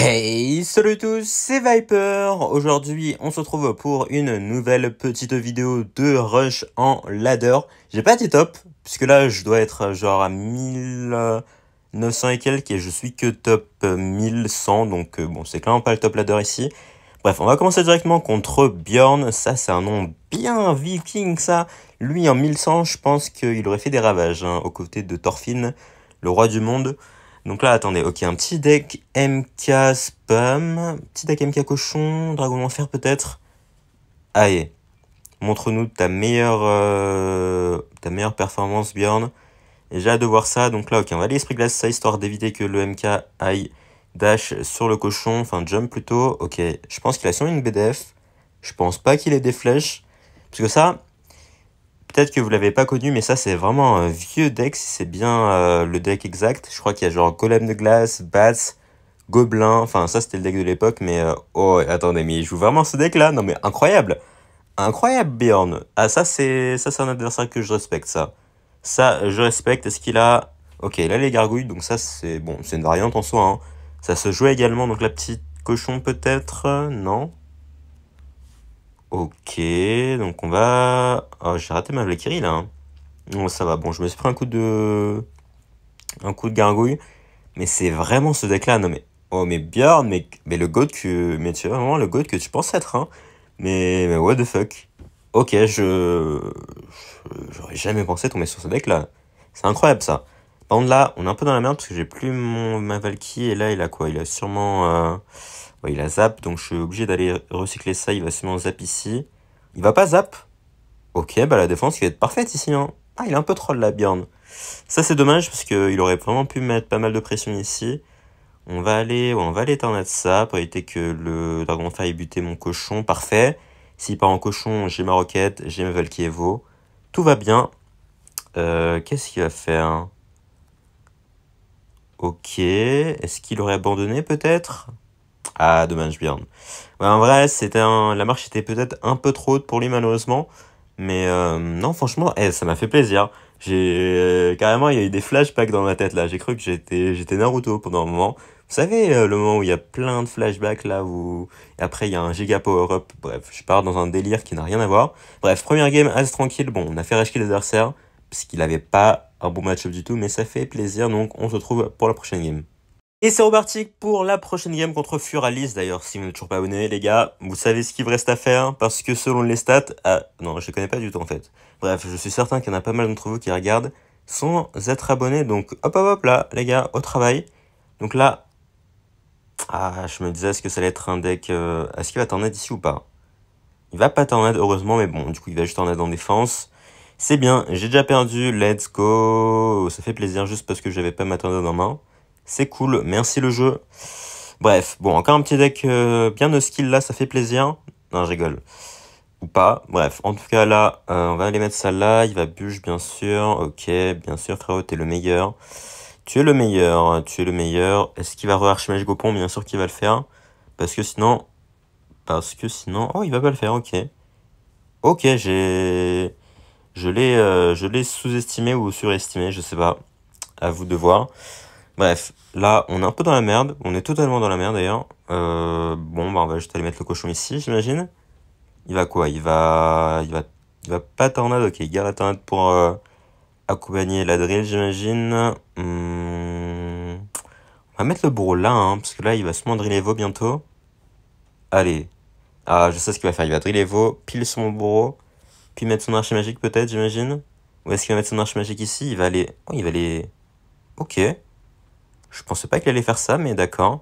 Hey, salut à tous, c'est Viper Aujourd'hui, on se retrouve pour une nouvelle petite vidéo de rush en ladder. J'ai pas été top, puisque là, je dois être genre à 1900 et quelques, et je suis que top 1100, donc euh, bon, c'est clairement pas le top ladder ici. Bref, on va commencer directement contre Bjorn, ça c'est un nom bien viking ça. Lui, en 1100, je pense qu'il aurait fait des ravages, hein, aux côtés de Thorfinn, le roi du monde. Donc là, attendez, ok, un petit deck MK Spam, petit deck MK Cochon, Dragon Enfer peut-être. Ah, allez, montre-nous ta meilleure, euh, ta meilleure performance, Bjorn. j'ai hâte de voir ça, donc là, ok, on va aller Esprit Glace, ça, histoire d'éviter que le MK aille dash sur le cochon, enfin jump plutôt. Ok, je pense qu'il a son une BDF, je pense pas qu'il ait des flèches, parce que ça, Peut-être que vous l'avez pas connu, mais ça c'est vraiment un vieux deck, si c'est bien euh, le deck exact. Je crois qu'il y a genre Golem de Glace, Bats, gobelins enfin ça c'était le deck de l'époque, mais euh, oh attendez, mais il joue vraiment ce deck là Non mais incroyable Incroyable Bjorn Ah ça c'est ça c'est un adversaire que je respecte ça. Ça je respecte, est-ce qu'il a... Ok, là les gargouilles, donc ça c'est bon, c'est une variante en soi. Hein. Ça se jouait également, donc la petite cochon peut-être, non Ok, donc on va... Oh, j'ai raté ma Valkyrie là. Non, ça va, bon, je me suis pris un coup de... Un coup de gargouille. Mais c'est vraiment ce deck là, non mais... Oh mais Bjorn, mais, mais le god que... Mais tu es vraiment le god que tu penses être, hein. Mais, what the fuck. Ok, je... J'aurais jamais pensé tomber sur ce deck là. C'est incroyable ça. Par là, on est un peu dans la merde parce que j'ai plus mon... ma Valkyrie et là il a quoi Il a sûrement... Euh, il a zap, donc je suis obligé d'aller recycler ça. Il va sûrement zap ici. Il va pas zap Ok, bah la défense qui va être parfaite ici. Hein. Ah, il est un peu de la Bjorn. Ça, c'est dommage parce qu'il aurait vraiment pu mettre pas mal de pression ici. On va aller, on va ça pour éviter que le dragon faille buter mon cochon. Parfait. S'il part en cochon, j'ai ma roquette, j'ai ma Valkievo. Tout va bien. Euh, qu'est-ce qu'il va faire Ok. Est-ce qu'il aurait abandonné peut-être ah, dommage, Bjorn. en vrai, c'était la marche était peut-être un peu trop haute pour lui, malheureusement. Mais euh, non, franchement, eh, ça m'a fait plaisir. J'ai euh, carrément, il y a eu des flashbacks dans ma tête là. J'ai cru que j'étais, j'étais Naruto pendant un moment. Vous savez, euh, le moment où il y a plein de flashbacks là où après il y a un giga power up. Bref, je pars dans un délire qui n'a rien à voir. Bref, première game, assez tranquille. Bon, on a fait racheter l'adversaire parce qu'il n'avait pas un bon match-up du tout, mais ça fait plaisir. Donc, on se retrouve pour la prochaine game. Et c'est reparti pour la prochaine game contre Furalis. D'ailleurs, si vous n'êtes toujours pas abonné, les gars, vous savez ce qu'il vous reste à faire, parce que selon les stats... Ah, non, je ne connais pas du tout, en fait. Bref, je suis certain qu'il y en a pas mal d'entre vous qui regardent sans être abonné Donc, hop, hop, hop, là, les gars, au travail. Donc là... Ah, je me disais, est-ce que ça allait être un deck... Euh, est-ce qu'il va tornade ici ou pas Il va pas aide heureusement, mais bon, du coup, il va juste aide en défense. C'est bien, j'ai déjà perdu, let's go Ça fait plaisir, juste parce que j'avais pas ma tornade en main. C'est cool, merci le jeu. Bref, bon, encore un petit deck euh, bien de skill là, ça fait plaisir. Non, je rigole. Ou pas. Bref, en tout cas là, euh, on va aller mettre ça là. Il va bûche, bien sûr. Ok, bien sûr, frérot, t'es le meilleur. Tu es le meilleur, hein, tu es le meilleur. Est-ce qu'il va re-archimage Gopon Bien sûr qu'il va le faire. Parce que sinon... Parce que sinon... Oh, il va pas le faire, ok. Ok, j'ai... Je l'ai euh, sous-estimé ou surestimé, je sais pas. À vous de voir. Bref, là, on est un peu dans la merde. On est totalement dans la merde d'ailleurs. Euh, bon, bah, on va juste aller mettre le cochon ici, j'imagine. Il va quoi Il va. Il va. Il va pas tornade, ok. Il garde la tornade pour euh, accompagner la drill, j'imagine. Hmm. On va mettre le bro là, hein, parce que là, il va sûrement driller veaux bientôt. Allez. Ah, je sais ce qu'il va faire. Il va driller veaux, pile son bourreau, puis mettre son Arche magique peut-être, j'imagine. Ou est-ce qu'il va mettre son Arche magique ici Il va aller. Oh, il va aller. Ok. Je pensais pas qu'il allait faire ça, mais d'accord.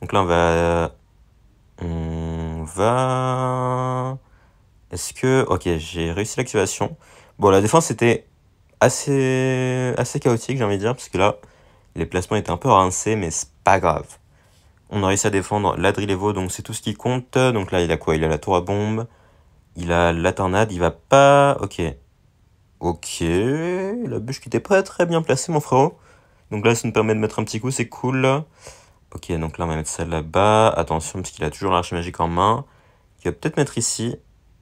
Donc là, on va... On va... Est-ce que... Ok, j'ai réussi l'activation. Bon, la défense était assez, assez chaotique, j'ai envie de dire, parce que là, les placements étaient un peu rincés, mais c'est pas grave. On a réussi à défendre l'Adrilevo, donc c'est tout ce qui compte. Donc là, il a quoi Il a la tour à bombe, il a la tornade, il va pas... Ok. Ok, la bûche qui était pas très bien placée, mon frérot. Donc là, ça nous permet de mettre un petit coup, c'est cool. Ok, donc là, on va mettre ça là-bas. Attention, parce qu'il a toujours l'arche magique en main. Il va peut-être mettre ici.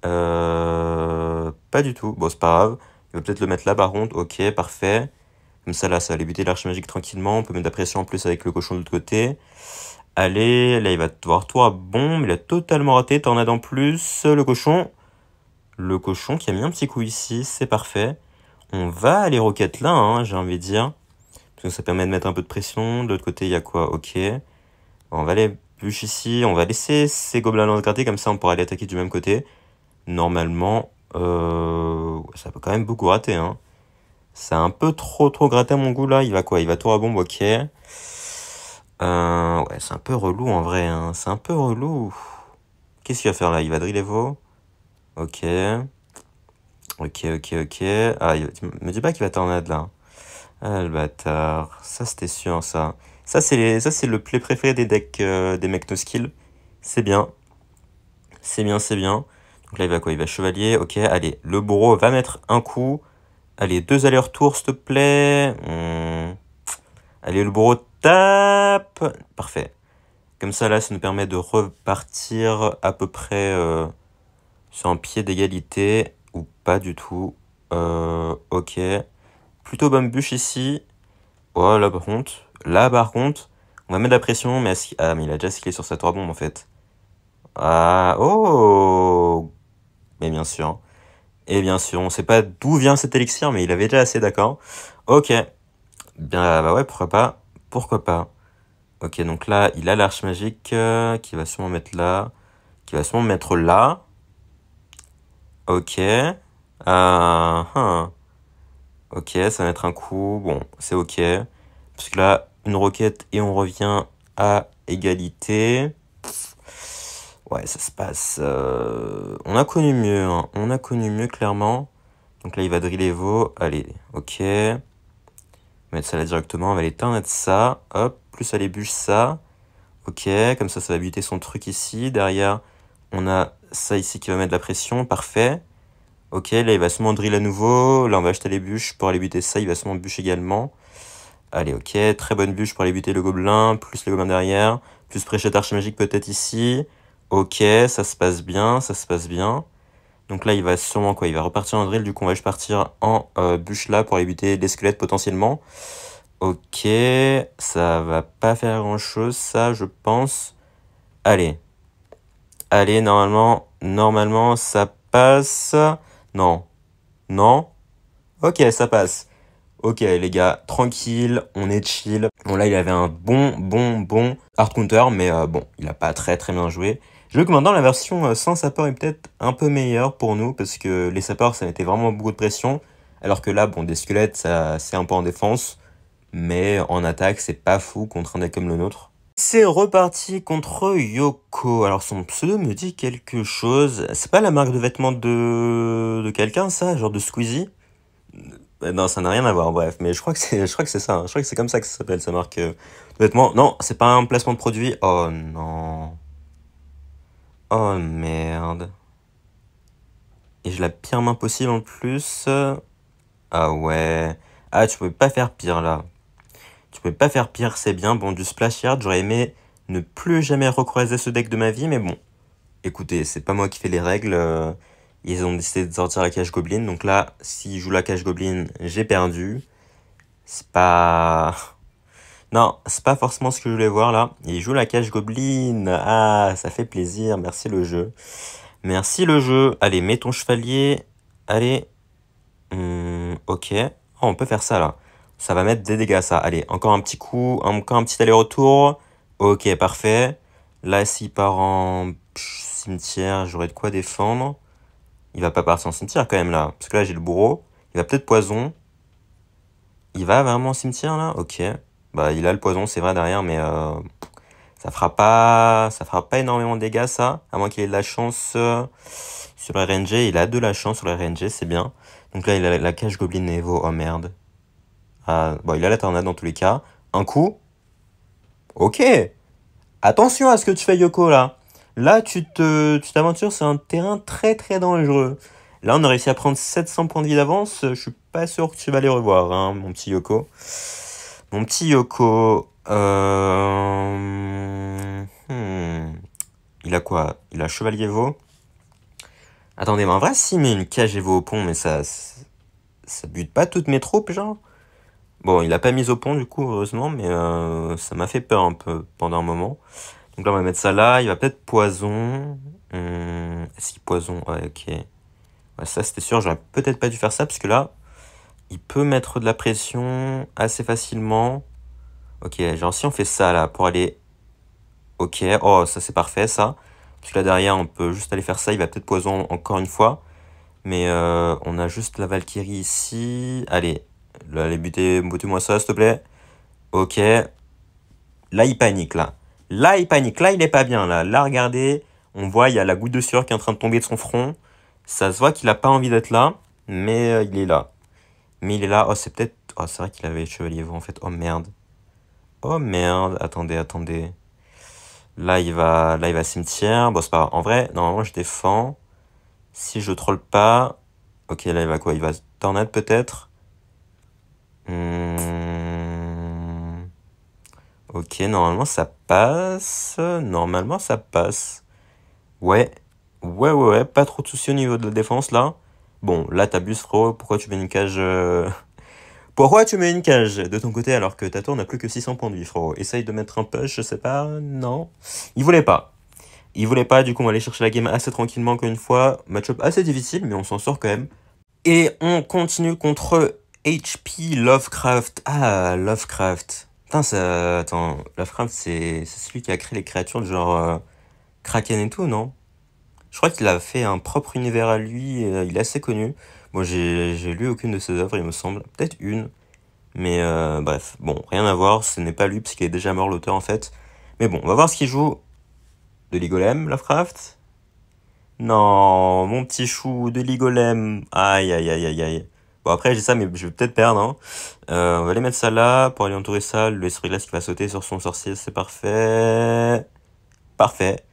Euh, pas du tout. Bon, c'est pas grave. Il va peut-être le mettre là, par contre. Ok, parfait. Comme ça, là, ça va aller buter l'arche magique tranquillement. On peut mettre de la pression en plus avec le cochon de l'autre côté. Allez, là, il va devoir toi. bon il a totalement raté. Tornade en plus. Le cochon. Le cochon qui a mis un petit coup ici. C'est parfait. On va aller roquette là, hein, j'ai envie de dire ça permet de mettre un peu de pression. De l'autre côté, il y a quoi Ok. On va aller plus ici. On va laisser ces gobelins se gratter. Comme ça, on pourra les attaquer du même côté. Normalement, euh, ça peut quand même beaucoup rater. Hein. Ça un peu trop, trop gratté à mon goût, là. Il va quoi Il va tour à bombe, ok. Euh, ouais, c'est un peu relou, en vrai. Hein. C'est un peu relou. Qu'est-ce qu'il va faire, là Il va driller vos Ok. Ok, ok, ok. Ah, me dis pas qu'il va tornade, là. Ah, le bâtard. Ça, c'était sûr, ça. Ça, c'est le play préféré des decks euh, des mecs no skill. C'est bien. C'est bien, c'est bien. Donc là, il va quoi Il va chevalier. Ok, allez. Le bourreau va mettre un coup. Allez, deux allers-retours, s'il te plaît. Hmm. Allez, le bourreau tape. Parfait. Comme ça, là, ça nous permet de repartir à peu près euh, sur un pied d'égalité. Ou pas du tout. Euh, ok. Plutôt bonne bûche ici. Oh là par contre. Là par contre. On va mettre la pression, mais, ah, mais il a déjà est sur sa trois bombe en fait. Ah, oh Mais bien sûr. Et bien sûr, on sait pas d'où vient cet élixir, mais il avait déjà assez, d'accord. Ok. Bien, ah bah ouais, pourquoi pas. Pourquoi pas. Ok, donc là, il a l'arche magique euh, qui va sûrement mettre là. Qui va sûrement mettre là. Ok. Ah... huh. Ah. Ok, ça va être un coup. Bon, c'est ok. Parce que là, une roquette et on revient à égalité. Ouais, ça se passe. Euh, on a connu mieux. Hein. On a connu mieux, clairement. Donc là, il va driller vos. Allez, ok. On mettre ça là directement. On va aller de ça. Hop, plus ça bûche ça. Ok, comme ça, ça va buter son truc ici. Derrière, on a ça ici qui va mettre la pression. Parfait. Ok, là, il va se drill à nouveau. Là, on va acheter les bûches pour aller buter ça. Il va se bûche également. Allez, ok. Très bonne bûche pour aller buter le gobelin. Plus le gobelin derrière. Plus préchette Archimagique magique peut-être ici. Ok, ça se passe bien. Ça se passe bien. Donc là, il va sûrement quoi Il va repartir en drill. Du coup, on va partir en euh, bûche là pour aller buter les squelettes potentiellement. Ok, ça va pas faire grand-chose, ça, je pense. Allez. Allez, normalement, normalement, ça passe. Non. Non Ok, ça passe. Ok les gars, tranquille, on est chill. Bon là il avait un bon, bon, bon hard counter, mais euh, bon, il a pas très très bien joué. Je veux que maintenant la version euh, sans sapeur est peut-être un peu meilleure pour nous, parce que les sapeurs ça mettait vraiment beaucoup de pression, alors que là, bon, des squelettes, ça c'est un peu en défense, mais en attaque, c'est pas fou contre un deck comme le nôtre. C'est reparti contre Yoko. Alors son pseudo me dit quelque chose. C'est pas la marque de vêtements de, de quelqu'un ça, genre de Squeezie euh, non, ça n'a rien à voir, bref, mais je crois que c'est, je crois que c'est ça, hein. je crois que c'est comme ça que ça s'appelle, sa marque euh, de vêtements. Non, c'est pas un placement de produit. Oh non. Oh merde. Et j'ai la pire main possible en plus. Ah ouais. Ah, tu pouvais pas faire pire là. Tu peux pas faire pire, c'est bien. Bon, du splash yard, j'aurais aimé ne plus jamais recroiser ce deck de ma vie, mais bon. Écoutez, c'est pas moi qui fais les règles. Euh, ils ont décidé de sortir la cage goblin. Donc là, s'ils jouent la cage goblin, j'ai perdu. C'est pas... Non, c'est pas forcément ce que je voulais voir là. Il joue la cage goblin. Ah, ça fait plaisir. Merci le jeu. Merci le jeu. Allez, mets ton chevalier. Allez. Hmm, ok. Oh, on peut faire ça là. Ça va mettre des dégâts, ça. Allez, encore un petit coup, encore un petit aller-retour. Ok, parfait. Là, s'il part en cimetière, j'aurai de quoi défendre. Il va pas partir en cimetière quand même, là. Parce que là, j'ai le bourreau. Il va peut-être poison. Il va vraiment en cimetière, là Ok. Bah, il a le poison, c'est vrai, derrière, mais... Euh, ça fera pas... Ça fera pas énormément de dégâts, ça. À moins qu'il ait de la chance euh, sur le RNG. Il a de la chance sur le RNG, c'est bien. Donc là, il a la cage goblin Evo. Oh, merde. Ah, bon, il a la dans tous les cas. Un coup. Ok. Attention à ce que tu fais, Yoko, là. Là, tu te, tu t'aventures sur un terrain très très dangereux. Là, on a réussi à prendre 700 points de vie d'avance. Je suis pas sûr que tu vas les revoir, hein, mon petit Yoko. Mon petit Yoko. Euh, hmm. Il a quoi Il a Chevalier Vaux. Attendez, mais en vrai, s'il met une cage et Vaux au pont, mais ça. Ça bute pas toutes mes troupes, genre Bon, il n'a pas mis au pont du coup, heureusement, mais euh, ça m'a fait peur un peu pendant un moment. Donc là, on va mettre ça là. Il va peut-être poison. Est-ce hum, si, poison, ouais, ok. ça, c'était sûr, j'aurais peut-être pas dû faire ça, parce que là, il peut mettre de la pression assez facilement. Ok, genre si on fait ça là, pour aller... Ok, oh, ça c'est parfait, ça. Parce que là, derrière, on peut juste aller faire ça. Il va peut-être poison encore une fois. Mais euh, on a juste la Valkyrie ici. Allez, Là, les buter, moi ça, s'il te plaît. Ok. Là, il panique, là. Là, il panique. Là, il n'est pas bien, là. Là, regardez, on voit, il y a la goutte de sueur qui est en train de tomber de son front. Ça se voit qu'il n'a pas envie d'être là, mais euh, il est là. Mais il est là. Oh, c'est peut-être... Oh, c'est vrai qu'il avait chevalier vous en fait. Oh, merde. Oh, merde. Attendez, attendez. Là, il va, là, il va cimetière. Bon, c'est pas En vrai, normalement, je défends. Si je troll pas... Ok, là, il va quoi Il va tornade, peut-être Hmm. Ok, normalement ça passe. Normalement ça passe. Ouais. Ouais, ouais, ouais. Pas trop de soucis au niveau de la défense là. Bon, là t'abuses frérot. Pourquoi tu mets une cage euh, Pourquoi tu mets une cage de ton côté alors que ta tour n'a plus que 600 points de vie frérot Essaye de mettre un push, je sais pas. Non. Il voulait pas. Il voulait pas, du coup on va aller chercher la game assez tranquillement qu'une fois. Matchup assez difficile, mais on s'en sort quand même. Et on continue contre H.P. Lovecraft. Ah, Lovecraft. ça... Attends, Lovecraft, c'est celui qui a créé les créatures du genre euh, Kraken et tout, non Je crois qu'il a fait un propre univers à lui, euh, il est assez connu. Moi, j'ai lu aucune de ses œuvres, il me semble. Peut-être une. Mais euh, bref, bon, rien à voir, ce n'est pas lui, parce qu'il est déjà mort, l'auteur, en fait. Mais bon, on va voir ce qu'il joue de Ligolem, Lovecraft. Non, mon petit chou de Ligolem. Aïe, aïe, aïe, aïe, aïe. Bon, après, j'ai ça, mais je vais peut-être perdre. Hein. Euh, on va aller mettre ça là pour aller entourer ça. Le esprit glace qui va sauter sur son sorcier, c'est parfait. Parfait.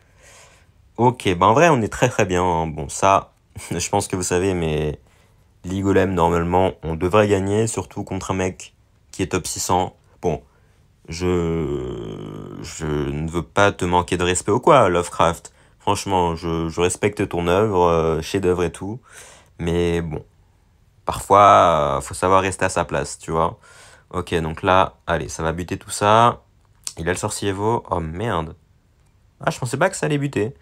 Ok, ben en vrai, on est très très bien. Hein. Bon, ça, je pense que vous savez, mais Ligolem, normalement, on devrait gagner, surtout contre un mec qui est top Bon, je, je ne veux pas te manquer de respect ou quoi, Lovecraft. Franchement, je, respecte ton œuvre, euh, chef-d'œuvre et tout. Mais bon, Parfois, il euh, faut savoir rester à sa place, tu vois. Ok, donc là, allez, ça va buter tout ça. Il a le sorcier Evo. Oh merde. Ah, je pensais pas que ça allait buter.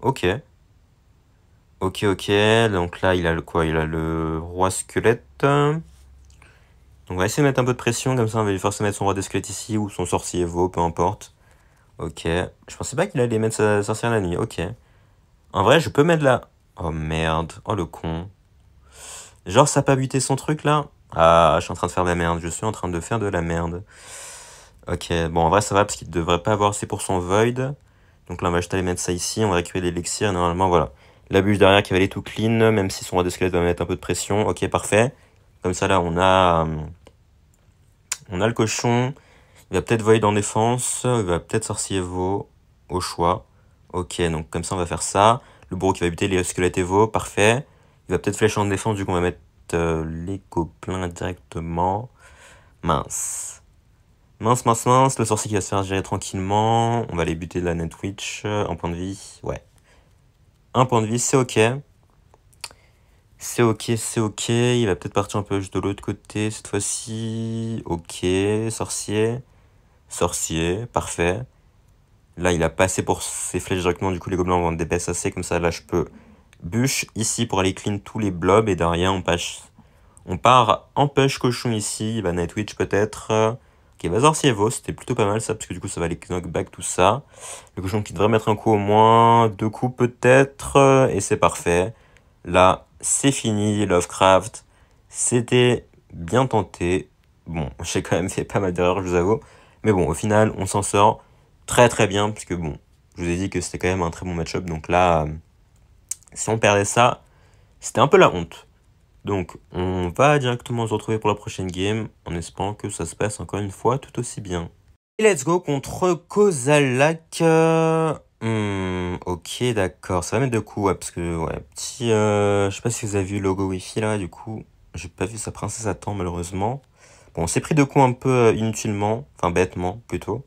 Ok. Ok, ok. Donc là, il a le quoi Il a le roi squelette. Donc on va essayer de mettre un peu de pression, comme ça on va lui forcer mettre son roi des squelettes ici ou son sorcier Evo, peu importe. Ok. Je pensais pas qu'il allait mettre sa sorcière la nuit. Ok. En vrai, je peux mettre la... Oh merde. Oh le con. Genre, ça n'a pas buté son truc là Ah, je suis en train de faire de la merde, je suis en train de faire de la merde. Ok, bon, en vrai, ça va parce qu'il devrait pas avoir c'est pour son void. Donc là, on va juste aller mettre ça ici, on va récupérer l'élixir, normalement, voilà. La bûche derrière qui va aller tout clean, même si son roi de squelette va mettre un peu de pression. Ok, parfait. Comme ça, là, on a... Euh, on a le cochon. Il va peut-être void en défense. Il va peut-être sorcier Evo, au choix. Ok, donc comme ça, on va faire ça. Le bourreau qui va buter les squelettes Evo, parfait. Il va peut-être flèche en défense, du coup on va mettre euh, les gobelins directement. Mince. Mince, mince, mince, le sorcier qui va se faire gérer tranquillement. On va aller buter de la Netwitch. Euh, un point de vie, ouais. Un point de vie, c'est ok. C'est ok, c'est ok. Il va peut-être partir un peu de l'autre côté cette fois-ci. Ok, sorcier. Sorcier, parfait. Là, il a passé pour ses flèches directement. Du coup, les gobelins vont débaisser assez. Comme ça, là, je peux bûche ici pour aller clean tous les blobs et derrière on passe on part en cochon ici, bah Nightwitch peut-être. Euh, ok, Vazor c'était plutôt pas mal ça, parce que du coup ça va les back tout ça. Le cochon qui devrait mettre un coup au moins, deux coups peut-être, euh, et c'est parfait. Là, c'est fini, Lovecraft. C'était bien tenté. Bon, j'ai quand même fait pas mal d'erreurs, je vous avoue. Mais bon, au final, on s'en sort très très bien, puisque bon, je vous ai dit que c'était quand même un très bon match-up, donc là, euh, si on perdait ça, c'était un peu la honte. Donc on va directement se retrouver pour la prochaine game en espérant que ça se passe encore une fois tout aussi bien. Et let's go contre Kozalak. Euh, hmm, ok, d'accord. Ça va mettre de coups, ouais, parce que, ouais, petit... Euh, je sais pas si vous avez vu le logo Wi-Fi, là, du coup. J'ai pas vu sa princesse à temps, malheureusement. Bon, on s'est pris de coups un peu euh, inutilement, enfin, bêtement, plutôt.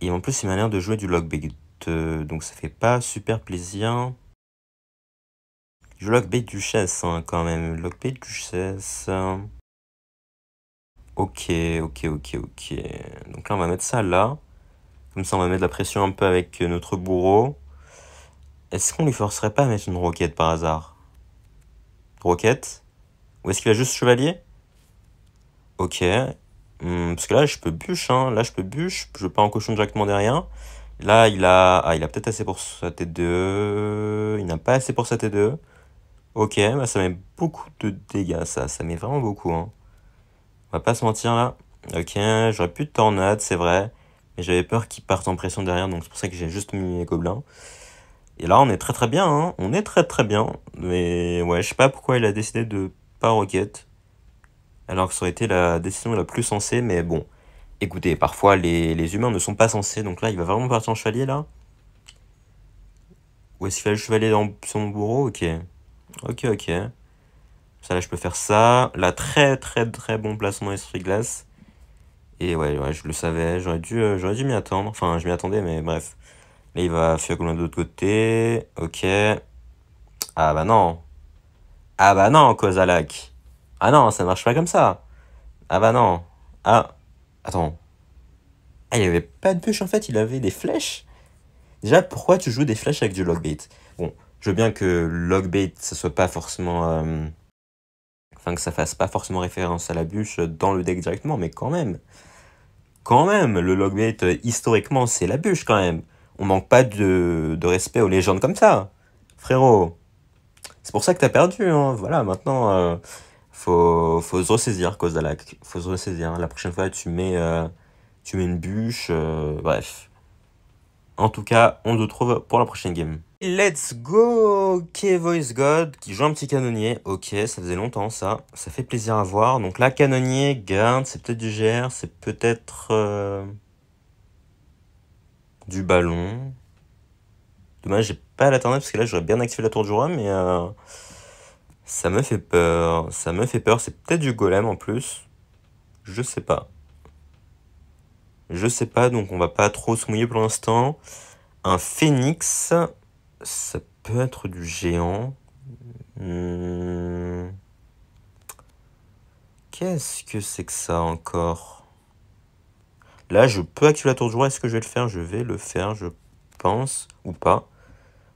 Et en plus, il m'a l'air de jouer du log donc ça fait pas super plaisir. Je log B duchesse hein, quand même. Log du duchesse. Ok, ok, ok, ok. Donc là, on va mettre ça là. Comme ça, on va mettre la pression un peu avec euh, notre bourreau. Est-ce qu'on lui forcerait pas à mettre une roquette par hasard Roquette Ou est-ce qu'il a juste chevalier Ok. Hmm, parce que là, je peux bûche. Hein. Là, je peux bûche. Je pas en cochon directement derrière. Là, il a, ah, il a peut-être assez pour sa T2. Il n'a pas assez pour sa T2. Ok, bah, ça met beaucoup de dégâts, ça. Ça met vraiment beaucoup. Hein. On va pas se mentir, là. Ok, j'aurais plus de tornade, c'est vrai. Mais j'avais peur qu'il parte en pression derrière, donc c'est pour ça que j'ai juste mis les gobelins. Et là, on est très très bien, hein. On est très très bien. Mais ouais, je sais pas pourquoi il a décidé de pas roquette. Alors que ça aurait été la décision la plus sensée, mais bon. Écoutez, parfois les, humains ne sont pas censés, donc là, il va vraiment partir en chevalier, là Ou est-ce qu'il va le chevalier dans son bourreau Ok. Ok, ok. Ça, là, je peux faire ça. Là, très, très, très bon placement Esprit Glace. Et ouais, ouais je le savais. J'aurais dû, euh, j'aurais dû m'y attendre. Enfin, je m'y attendais, mais bref. Là, il va faire loin de l'autre côté. Ok. Ah bah non. Ah bah non, Kozalak. Ah non, ça marche pas comme ça. Ah bah non. Ah. Attends. Ah, il avait pas de bûche en fait, il avait des flèches. Déjà, pourquoi tu joues des flèches avec du logbait Bon, je veux bien que logbait, ça soit pas forcément. Euh, enfin, que ça fasse pas forcément référence à la bûche dans le deck directement, mais quand même. Quand même, le logbait, euh, historiquement, c'est la bûche quand même. On manque pas de, respect aux légendes comme ça, frérot. C'est pour ça que t'as perdu, hein. Voilà, maintenant, euh, faut, faut se ressaisir, cause de Faut se ressaisir. La prochaine fois, tu mets, tu mets une bûche, bref. En tout cas, on se retrouve pour la prochaine game. Let's go OK, voice God qui joue un petit canonnier. Ok, ça faisait longtemps ça. Ça fait plaisir à voir. Donc là, canonnier, garde, c'est peut-être du GR, c'est peut-être euh, du ballon. Dommage, j'ai pas l'internet, parce que là, j'aurais bien activé la tour du roi, mais euh, ça me fait peur. Ça me fait peur. C'est peut-être du golem en plus. Je sais pas. Je sais pas, donc on va pas trop se mouiller pour l'instant. Un phénix ça peut être du géant. Hmm. Qu'est-ce que c'est que ça encore Là, je peux activer la tour du roi. Est-ce que je vais le faire Je vais le faire, je pense, ou pas.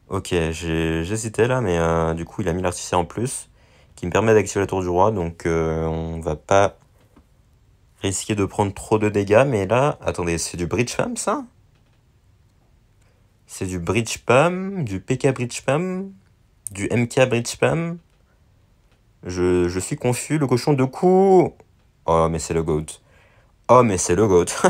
Ok, j'hésitais là, mais euh, du coup, il a mis l'artificier en plus, qui me permet d'activer la tour du roi, donc euh, on va pas risquer de prendre trop de dégâts, mais là... Attendez, c'est du bridge femme, ça c'est du Bridge Pam, du PK Bridge Pam, du MK Bridge Pam. Je, suis confus, le cochon de cou. Oh, mais c'est le GOAT. Oh, mais c'est le GOAT.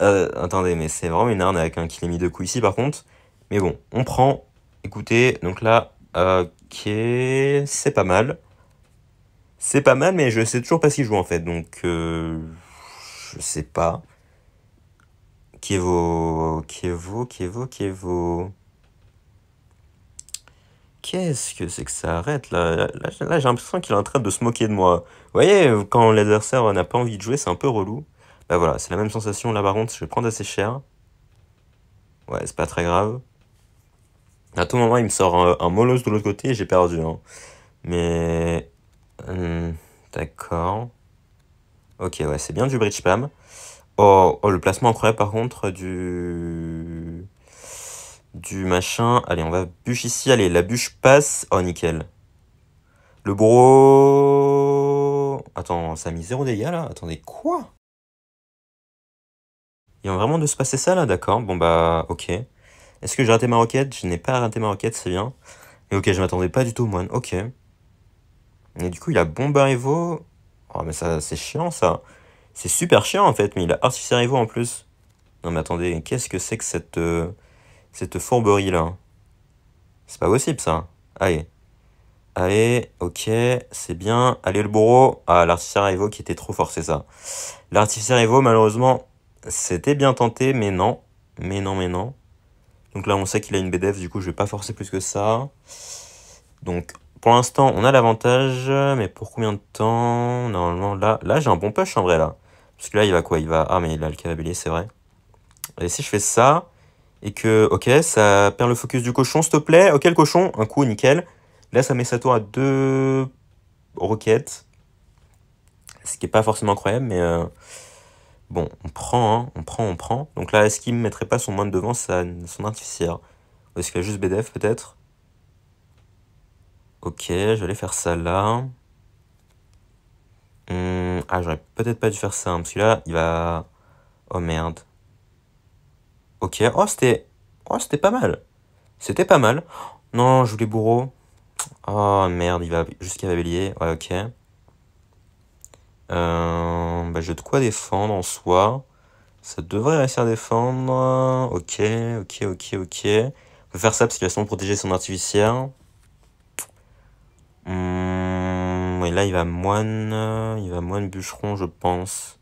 Euh, attendez, mais c'est vraiment une arnaque avec hein, qu'il ait mis de coups ici, par contre. Mais bon, on prend. Écoutez, donc là, ok, c'est pas mal. C'est pas mal, mais je sais toujours pas qu'il joue, en fait. Donc, euh, je sais pas. Kévo, Qui Kévo, vos Qu'est-ce que c'est que ça Arrête là. Là, j'ai l'impression qu'il est en train de se moquer de moi. Vous voyez, quand l'adversaire n'a pas envie de jouer, c'est un peu relou. Bah voilà, c'est la même sensation. Là, par contre, je vais prendre assez cher. Ouais, c'est pas très grave. À tout moment, il me sort un, molosse de l'autre côté et j'ai perdu. Hein. Mais. Hmm, d'accord. Ok, ouais, c'est bien du bridge pam. Oh, oh, le placement incroyable par contre du... Du machin. Allez, on va bûche ici. Allez, la bûche passe. Oh, nickel. Le bro... Attends, ça a mis zéro dégâts là Attendez, quoi Il a vraiment de se passer ça là D'accord, bon bah, ok. Est-ce que j'ai raté ma roquette Je n'ai pas raté ma roquette, c'est bien. Et ok, je m'attendais pas du tout au moine. Ok. Et du coup, il a bombe à Oh, mais ça, c'est chiant ça. C'est super chiant en fait, mais il a en plus. Non mais attendez, qu'est-ce que c'est que cette, euh, cette fourberie là C'est pas possible ça. Allez. Allez, ok, c'est bien. Allez le bourreau. Ah, l'artificier Evo qui était trop forcé ça. L'artificier Evo, malheureusement, c'était bien tenté, mais non. Mais non, mais non. Donc là, on sait qu'il a une BDF, du coup, je vais pas forcer plus que ça. Donc, pour l'instant, on a l'avantage, mais pour combien de temps Normalement, là, là j'ai un bon push en vrai, là. Parce que là, il va quoi Il va... Ah, mais il a le cavalier, c'est vrai. Et si je fais ça, et que, ok, ça perd le focus du cochon, s'il te plaît. Ok, le cochon, un coup, nickel. Là, ça met sa tour à deux roquettes. Ce qui n'est pas forcément incroyable, mais... Euh, bon, on prend, hein, on prend, on prend. Donc là, est-ce qu'il ne mettrait pas son moine devant, son artificière Ou est-ce qu'il a juste BDF, peut-être Ok, je vais aller faire ça là. Hmm, ah, j'aurais peut-être pas dû faire ça, hein, parce que là, il va... Oh merde. Ok, oh, c'était... Oh, c'était pas mal. C'était pas mal. Non, je voulais bourreau. Oh merde, il va jusqu'à Bélier. Ouais, ok. Euh, bah, j'ai de quoi défendre en soi. Ça devrait réussir à défendre. Ok, ok, ok, ok. On peut faire ça parce qu'il va sûrement protéger son artificier et hum, là, il va moine. Euh, il va moine bûcheron, je pense.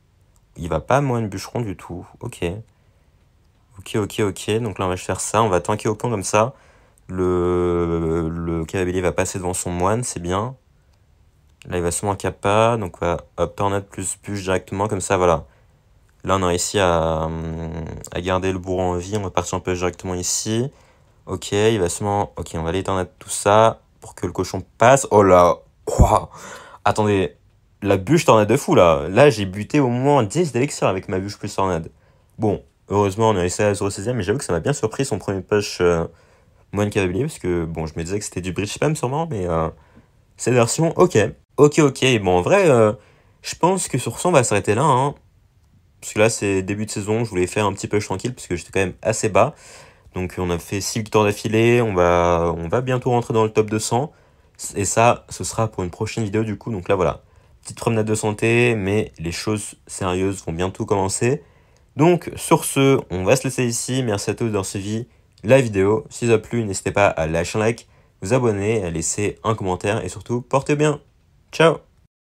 Il va pas moine bûcheron du tout. Ok. Ok, ok, ok. Donc là, on va faire ça. On va tanker au pont comme ça. Le, le cavalier va passer devant son moine, c'est bien. Là, il va se capa Donc, on va hop, tornade plus bûche directement. Comme ça, voilà. Là, on a réussi à, hum, à garder le bourreau en vie. On va partir un peu directement ici. Ok, il va seulement... Ok, on va aller tornade tout ça pour que le cochon passe. Oh là, Attendez, la bûche tornade de fou là. Là, j'ai buté au moins 10 d'elixir avec ma bûche plus tornade. Bon, heureusement, on a resté à 0,16ème, mais j'avoue que ça m'a bien surpris son premier push moins euh, moine parce que bon, je me disais que c'était du bridge spam sûrement, mais c'est euh, cette version, ok. Ok, ok. Bon, en vrai, euh, je pense que sur ça on va s'arrêter là. Hein. Parce que là, c'est début de saison, je voulais faire un petit push tranquille, parce que j'étais quand même assez bas. Donc on a fait 6 victoires d'affilée, on va, on va bientôt rentrer dans le top 200. Et ça, ce sera pour une prochaine vidéo du coup. Donc là voilà, petite promenade de santé, mais les choses sérieuses vont bientôt commencer. Donc sur ce, on va se laisser ici. Merci à tous d'avoir suivi la vidéo. Si ça a plu, n'hésitez pas à lâcher un like, vous abonner, à laisser un commentaire et surtout, portez bien. Ciao